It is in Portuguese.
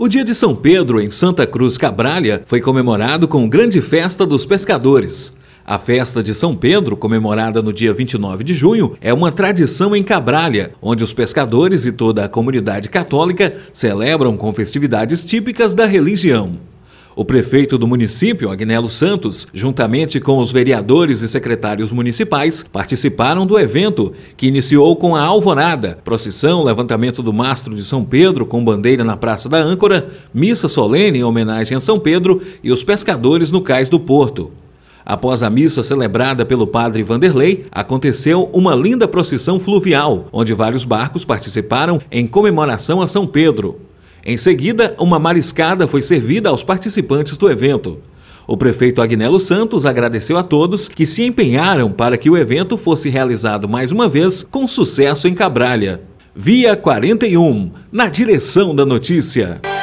O dia de São Pedro, em Santa Cruz Cabralha, foi comemorado com grande festa dos pescadores. A festa de São Pedro, comemorada no dia 29 de junho, é uma tradição em Cabralha, onde os pescadores e toda a comunidade católica celebram com festividades típicas da religião o prefeito do município, Agnelo Santos, juntamente com os vereadores e secretários municipais, participaram do evento, que iniciou com a alvorada, procissão, levantamento do mastro de São Pedro com bandeira na Praça da Âncora, missa solene em homenagem a São Pedro e os pescadores no cais do Porto. Após a missa celebrada pelo padre Vanderlei, aconteceu uma linda procissão fluvial, onde vários barcos participaram em comemoração a São Pedro. Em seguida, uma mariscada foi servida aos participantes do evento. O prefeito Agnello Santos agradeceu a todos que se empenharam para que o evento fosse realizado mais uma vez com sucesso em Cabralha. Via 41, na direção da notícia.